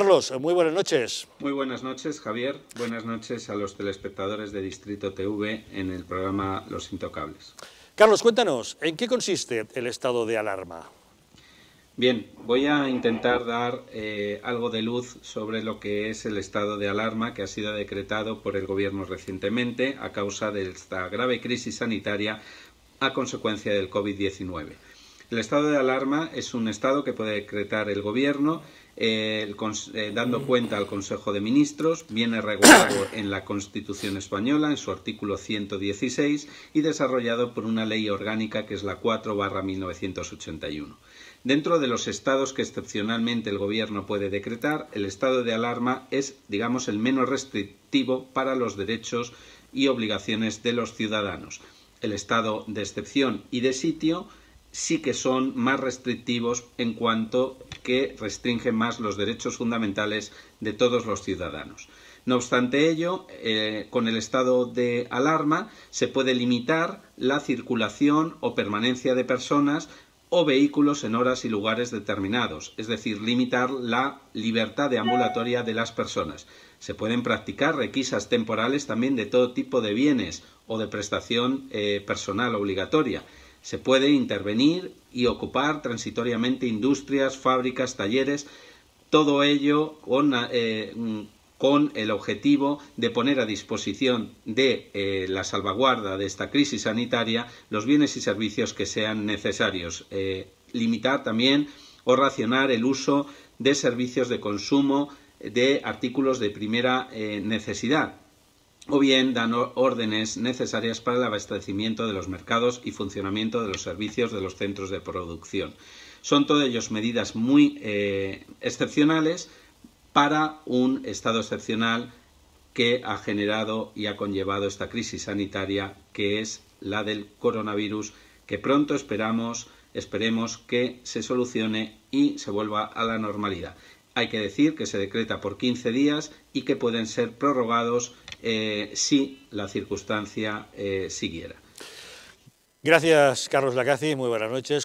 Carlos, eh, muy buenas noches. Muy buenas noches, Javier. Buenas noches a los telespectadores de Distrito TV en el programa Los Intocables. Carlos, cuéntanos, ¿en qué consiste el estado de alarma? Bien, voy a intentar dar eh, algo de luz sobre lo que es el estado de alarma que ha sido decretado por el Gobierno recientemente a causa de esta grave crisis sanitaria a consecuencia del COVID-19. El estado de alarma es un estado que puede decretar el gobierno eh, eh, dando mm. cuenta al Consejo de Ministros, viene regulado en la Constitución española, en su artículo 116, y desarrollado por una ley orgánica que es la 4 barra 1981. Dentro de los estados que excepcionalmente el Gobierno puede decretar, el estado de alarma es, digamos, el menos restrictivo para los derechos y obligaciones de los ciudadanos. El estado de excepción y de sitio sí que son más restrictivos en cuanto que restringen más los derechos fundamentales de todos los ciudadanos. No obstante ello, eh, con el estado de alarma se puede limitar la circulación o permanencia de personas o vehículos en horas y lugares determinados, es decir, limitar la libertad de ambulatoria de las personas. Se pueden practicar requisas temporales también de todo tipo de bienes o de prestación eh, personal obligatoria. Se puede intervenir y ocupar transitoriamente industrias, fábricas, talleres, todo ello con, eh, el objetivo de poner a disposición de eh, la salvaguarda de esta crisis sanitaria los bienes y servicios que sean necesarios. Eh, limitar también o racionar el uso de servicios de consumo de artículos de primera necesidad o bien dan órdenes necesarias para el abastecimiento de los mercados y funcionamiento de los servicios de los centros de producción. Son todas ellos medidas muy eh, excepcionales para un estado excepcional que ha generado y ha conllevado esta crisis sanitaria que es la del coronavirus que pronto esperamos esperemos que se solucione y se vuelva a la normalidad. Hay que decir que se decreta por 15 días y que pueden ser prorrogados eh, si la circunstancia eh, siguiera. Gracias, Carlos Lacazzi. Muy buenas noches.